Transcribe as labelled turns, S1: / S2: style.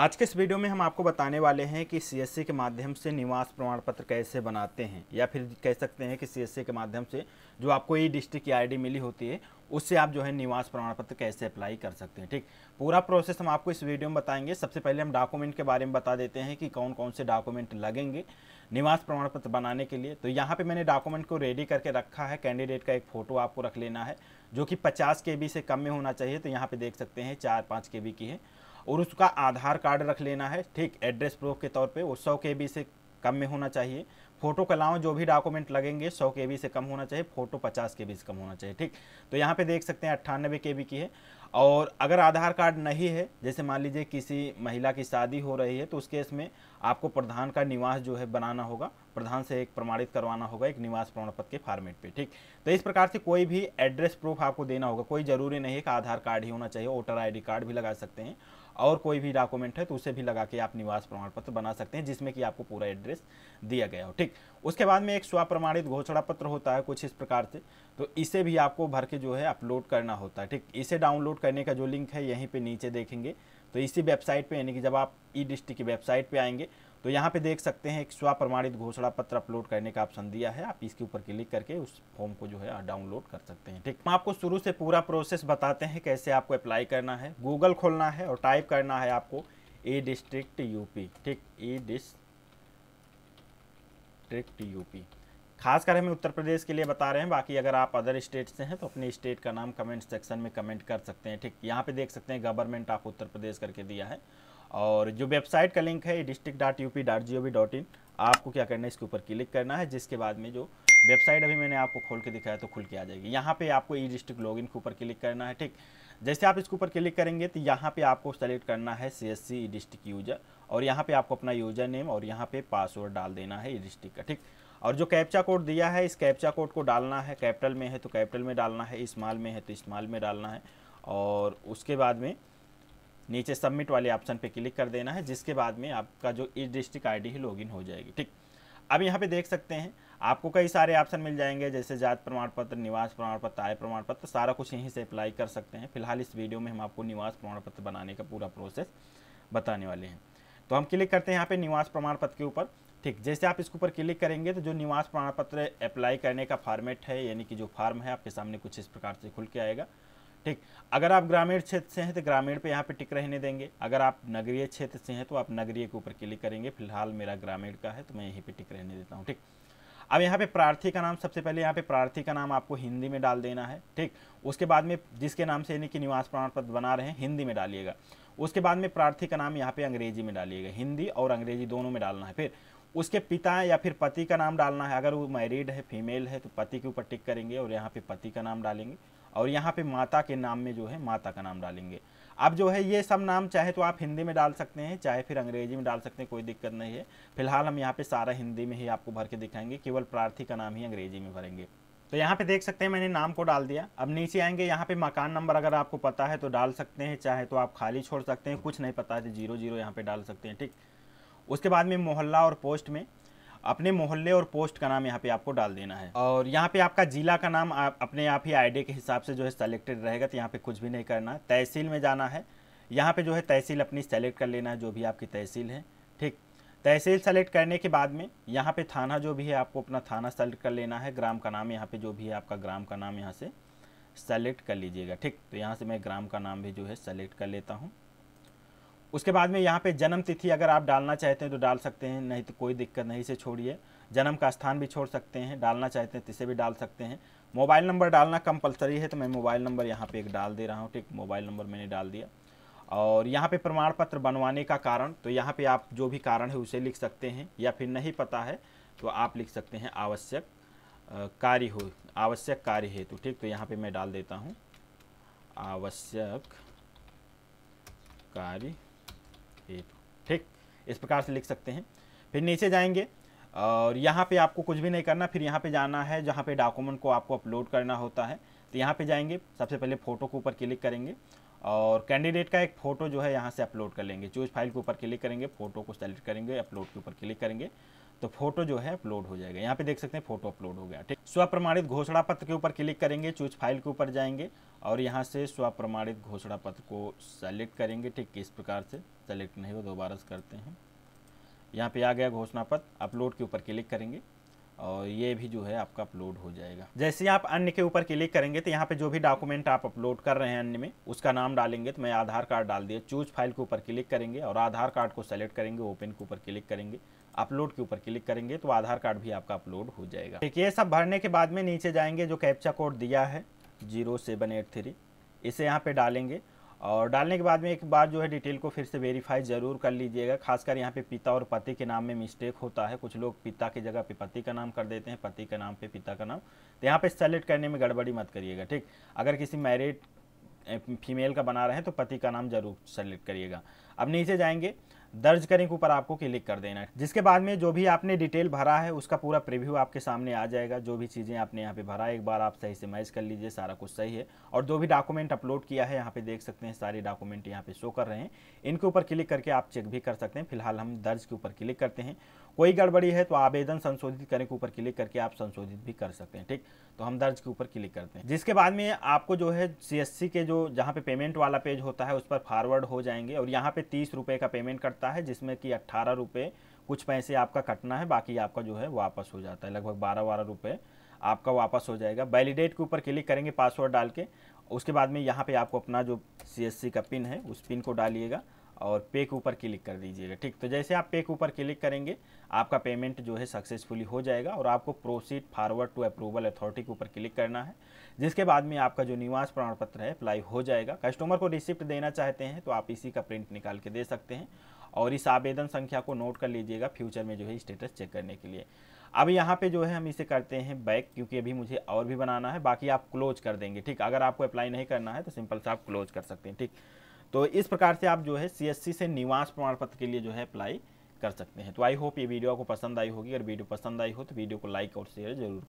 S1: आज के इस वीडियो में हम आपको बताने वाले हैं कि सीएससी के माध्यम से निवास प्रमाण पत्र कैसे बनाते हैं या फिर कह सकते हैं कि सीएससी के माध्यम से जो आपको ई डिस्ट्रिक्ट की आईडी मिली होती है उससे आप जो है निवास प्रमाण पत्र कैसे अप्लाई कर सकते हैं ठीक पूरा प्रोसेस हम आपको इस वीडियो में बताएंगे सबसे पहले हम डॉक्यूमेंट के बारे में बता देते हैं कि कौन कौन से डॉक्यूमेंट लगेंगे निवास प्रमाण पत्र बनाने के लिए तो यहाँ पे मैंने डॉक्यूमेंट को रेडी करके रखा है कैंडिडेट का एक फ़ोटो आपको रख लेना है जो कि पचास के से कम में होना चाहिए तो यहाँ पर देख सकते हैं चार पाँच के की है और उसका आधार कार्ड रख लेना है ठीक एड्रेस प्रूफ के तौर पे वो सौ के से कम में होना चाहिए फोटो के अलावा जो भी डॉक्यूमेंट लगेंगे सौ के से कम होना चाहिए फोटो पचास के से कम होना चाहिए ठीक तो यहाँ पे देख सकते हैं अट्ठानबे के की है और अगर आधार कार्ड नहीं है जैसे मान लीजिए किसी महिला की शादी हो रही है तो उस केस में आपको प्रधान का निवास जो है बनाना होगा प्रधान से एक प्रमाणित करवाना होगा एक निवास प्रमाण पत्र के फॉर्मेट पे ठीक तो इस प्रकार से कोई भी एड्रेस प्रूफ आपको देना होगा कोई ज़रूरी नहीं है कि आधार कार्ड ही होना चाहिए वोटर आई कार्ड भी लगा सकते हैं और कोई भी डॉक्यूमेंट है तो उसे भी लगा के आप निवास प्रमाण पत्र बना सकते हैं जिसमें कि आपको पूरा एड्रेस दिया गया हो ठीक उसके बाद में एक स्वाप्रमाणित घोषणा पत्र होता है कुछ इस प्रकार से तो इसे भी आपको भर के जो है अपलोड करना होता है ठीक इसे डाउनलोड करने का जो लिंक है यहीं पर नीचे देखेंगे तो इसी वेबसाइट पर यानी कि जब आप ई डिस्ट्रिक्ट की वेबसाइट पर आएंगे तो यहाँ पे देख सकते हैं एक स्व प्रमाणित घोषणा पत्र अपलोड करने का ऑप्शन दिया है आप इसके ऊपर क्लिक करके उस फॉर्म को जो है डाउनलोड कर सकते हैं ठीक हम आपको शुरू से पूरा प्रोसेस बताते हैं कैसे आपको अप्लाई करना है गूगल खोलना है और टाइप करना है आपको ए डिस्ट्रिक्ट यूपी ठीक ए डिस्ट्रिक्ट यूपी खासकर हमें उत्तर प्रदेश के लिए बता रहे हैं बाकी अगर आप अदर स्टेट से हैं तो अपने स्टेट का नाम कमेंट सेक्शन में कमेंट कर सकते हैं ठीक यहाँ पे देख सकते हैं गवर्नमेंट ऑफ उत्तर प्रदेश करके दिया है और जो वेबसाइट का लिंक है district U P G O V dot in आपको क्या करना है इसके ऊपर क्लिक करना है जिसके बाद में जो वेबसाइट अभी मैंने आपको खोल के दिखाया तो खुल के आ जाएगी यहाँ पे आपको ई डिस्ट्रिक्ट लॉगिन के ऊपर क्लिक करना है ठीक जैसे आप इसके ऊपर क्लिक करेंगे तो यहाँ पे आपको सेलेक्ट करना है C S C e district user और यहाँ पे आपको अपना यूजर नेम और यहाँ पे पासवर्ड डाल देना है ई डिस्ट्रिक्ट का ठीक और जो कैप्चा कोड दिया है इस कैप्चा कोड को डालना है कैपिटल में है तो कैपिटल में डालना है इस्माल में है तो इस्माल में डालना है और उसके बाद में नीचे सबमिट वाले ऑप्शन पे क्लिक कर देना है जिसके बाद में आपका जो ई डिस्ट्रिक्ट आईडी है लॉगिन हो जाएगी ठीक अब यहाँ पे देख सकते हैं आपको कई सारे ऑप्शन मिल जाएंगे जैसे जात प्रमाण पत्र निवास प्रमाण पत्र आय प्रमाण पत्र सारा कुछ यहीं से अप्लाई कर सकते हैं फिलहाल इस वीडियो में हम आपको निवास प्रमाण पत्र बनाने का पूरा प्रोसेस बताने वाले हैं तो हम क्लिक करते हैं यहाँ पे निवास प्रमाण पत्र के ऊपर ठीक जैसे आप इसके ऊपर क्लिक करेंगे तो जो निवास प्रमाण पत्र अप्लाई करने का फॉर्मेट है यानी कि जो फॉर्म है आपके सामने कुछ इस प्रकार से खुल के आएगा ठीक अगर आप ग्रामीण क्षेत्र से हैं तो ग्रामीण पे यहाँ पे टिक रहने देंगे अगर आप नगरीय क्षेत्र से हैं तो आप नगरीय के ऊपर क्लिक करेंगे फिलहाल मेरा ग्रामीण का है तो मैं यहीं पे टिक रहने देता हूँ ठीक अब यहाँ पे प्रार्थी का नाम सबसे पहले यहाँ पे प्रार्थी का नाम आपको हिंदी में डाल देना है ठीक उसके बाद में जिसके नाम से यानी कि निवास प्रमाण पत्र बना रहे हैं हिंदी में डालिएगा उसके बाद में प्रार्थी का नाम यहाँ पे अंग्रेजी में डालिएगा हिंदी और अंग्रेजी दोनों में डालना है फिर उसके पिता या फिर पति का नाम डालना है अगर वो मैरिड है फीमेल है तो पति के ऊपर टिक करेंगे और यहाँ पे पति का नाम डालेंगे और यहाँ पे माता के नाम में जो है माता का नाम डालेंगे अब जो है ये सब नाम चाहे तो आप हिंदी में डाल सकते हैं चाहे फिर अंग्रेजी में डाल सकते हैं कोई दिक्कत नहीं है फिलहाल हम यहाँ पे सारा हिंदी में ही आपको भर के दिखाएंगे केवल प्रार्थी का नाम ही अंग्रेजी में भरेंगे तो यहाँ पे देख सकते हैं मैंने नाम को डाल दिया अब नीचे आएंगे यहाँ पे मकान नंबर अगर आपको पता है तो डाल सकते हैं चाहे तो आप खाली छोड़ सकते हैं कुछ नहीं पता है तो जीरो जीरो यहाँ पे डाल सकते हैं ठीक उसके बाद में मोहल्ला और पोस्ट में अपने मोहल्ले और पोस्ट का नाम यहाँ पे आपको डाल देना है और यहाँ पे आपका जिला का नाम आप अपने आप ही आईडी के हिसाब से जो है सेलेक्टेड रहेगा तो यहाँ पे कुछ भी नहीं करना तहसील में जाना है यहाँ पे जो है तहसील अपनी सेलेक्ट कर लेना है जो भी आपकी तहसील है ठीक तहसील सेलेक्ट करने के बाद में यहाँ पे थाना जो भी है आपको अपना थाना सेलेक्ट कर लेना है ग्राम का नाम यहाँ पे जो भी है आपका ग्राम का नाम यहाँ से सेलेक्ट कर लीजिएगा ठीक तो यहाँ से मैं ग्राम का नाम भी जो है सेलेक्ट कर लेता हूँ उसके बाद में यहाँ पे जन्म तिथि अगर आप डालना चाहते हैं तो डाल सकते हैं नहीं तो कोई दिक्कत नहीं इसे छोड़िए जन्म का स्थान भी छोड़ सकते हैं डालना चाहते हैं तो इसे भी डाल सकते हैं मोबाइल नंबर डालना कंपलसरी है तो मैं मोबाइल नंबर यहाँ पे एक डाल दे रहा हूँ ठीक मोबाइल नंबर मैंने डाल दिया और यहाँ पे प्रमाण पत्र बनवाने का कारण तो यहाँ पे आप जो भी कारण है उसे लिख सकते हैं या फिर नहीं पता है तो आप लिख सकते हैं आवश्यक कार्य हो आवश्यक कार्य हेतु ठीक तो यहाँ पर मैं डाल देता हूँ आवश्यक कार्य एट ठीक इस प्रकार से लिख सकते हैं फिर नीचे जाएंगे और यहाँ पे आपको कुछ भी नहीं करना फिर यहाँ पे जाना है जहाँ पे डॉक्यूमेंट को आपको अपलोड करना होता है तो यहाँ पे जाएंगे सबसे पहले फ़ोटो के ऊपर क्लिक करेंगे और कैंडिडेट का एक फ़ोटो जो है यहाँ से अपलोड कर लेंगे चूज फाइल के ऊपर क्लिक करेंगे फ़ोटो को सेलेक्ट करेंगे अपलोड के ऊपर क्लिक करेंगे तो फोटो जो है अपलोड हो जाएगा यहाँ पे देख सकते हैं फोटो अपलोड हो गया ठीक स्वप्रमाणित घोषणा पत्र के ऊपर क्लिक करेंगे चूज फाइल के ऊपर जाएंगे और यहाँ से स्वप्रमाणित घोषणा पत्र को सेलेक्ट करेंगे ठीक किस प्रकार से सेलेक्ट नहीं हो तो दोबारा करते हैं यहाँ पे आ गया घोषणा पत्र अपलोड के ऊपर क्लिक करेंगे और ये भी जो है आपका अपलोड हो जाएगा जैसे आप अन्य के ऊपर क्लिक करेंगे तो यहाँ पे जो भी डॉक्यूमेंट आप अपलोड कर रहे हैं अन्य में उसका नाम डालेंगे तो मैं आधार कार्ड डाल दिया चूज फाइल के ऊपर क्लिक करेंगे और आधार कार्ड को सेलेक्ट करेंगे ओपन के ऊपर क्लिक करेंगे अपलोड के ऊपर क्लिक करेंगे तो आधार कार्ड भी आपका अपलोड हो जाएगा ठीक ये सब भरने के बाद में नीचे जाएंगे जो कैप्चा कोड दिया है जीरो सेवन एट थ्री इसे यहाँ पे डालेंगे और डालने के बाद में एक बार जो है डिटेल को फिर से वेरीफाई ज़रूर कर लीजिएगा खासकर यहाँ पे पिता और पति के नाम में मिस्टेक होता है कुछ लोग पिता की जगह पे पति का नाम कर देते हैं पति के नाम पे पिता का नाम तो यहाँ पे सेलेक्ट करने में गड़बड़ी मत करिएगा ठीक अगर किसी मैरिड फीमेल का बना रहे हैं तो पति का नाम ज़रूर सेलेक्ट करिएगा अब नीचे जाएंगे दर्ज करें के ऊपर आपको क्लिक कर देना है जिसके बाद में जो भी आपने डिटेल भरा है उसका पूरा प्रिव्यू आपके सामने आ जाएगा जो भी चीज़ें आपने यहाँ पे भरा है एक बार आप सही से मैच कर लीजिए सारा कुछ सही है और जो भी डॉक्यूमेंट अपलोड किया है यहाँ पे देख सकते हैं सारे डॉक्यूमेंट यहाँ पे शो कर रहे हैं इनके ऊपर क्लिक करके आप चेक भी कर सकते हैं फिलहाल हम दर्ज के ऊपर क्लिक करते हैं कोई गड़बड़ी है तो आवेदन संशोधित करें के ऊपर क्लिक करके आप संशोधित भी कर सकते हैं ठीक तो हम दर्ज के ऊपर क्लिक करते हैं जिसके बाद में आपको जो है सी के जो जहाँ पे पेमेंट वाला पेज होता है उस पर फॉरवर्ड हो जाएंगे और यहाँ पे तीस रुपये का पेमेंट करता है जिसमें कि अट्ठारह रुपये कुछ पैसे आपका कटना है बाकी आपका जो है वापस हो जाता है लगभग बारह बारह रुपये आपका वापस हो जाएगा वैलिडेट के ऊपर क्लिक करेंगे पासवर्ड डाल के उसके बाद में यहाँ पर आपको अपना जो सी का पिन है उस पिन को डालिएगा और पे के ऊपर क्लिक कर दीजिएगा ठीक तो जैसे आप पे के ऊपर क्लिक करेंगे आपका पेमेंट जो है सक्सेसफुली हो जाएगा और आपको proceed forward to approval authority के ऊपर क्लिक करना है जिसके बाद में आपका जो निवास प्रमाण पत्र है अप्लाई हो जाएगा कस्टमर को रिसिप्ट देना चाहते हैं तो आप इसी का प्रिंट निकाल के दे सकते हैं और इस आवेदन संख्या को नोट कर लीजिएगा फ्यूचर में जो है स्टेटस चेक करने के लिए अब यहाँ पे जो है हम इसे करते हैं बैक क्योंकि अभी मुझे और भी बनाना है बाकी आप क्लोज कर देंगे ठीक अगर आपको अप्लाई नहीं करना है तो सिंपल से आप क्लोज कर सकते हैं ठीक तो इस प्रकार से आप जो है सी से निवास प्रमाण पत्र के लिए जो है अप्लाई कर सकते हैं तो आई होप ये वीडियो आपको पसंद आई होगी अगर वीडियो पसंद आई हो तो वीडियो को लाइक और शेयर जरूर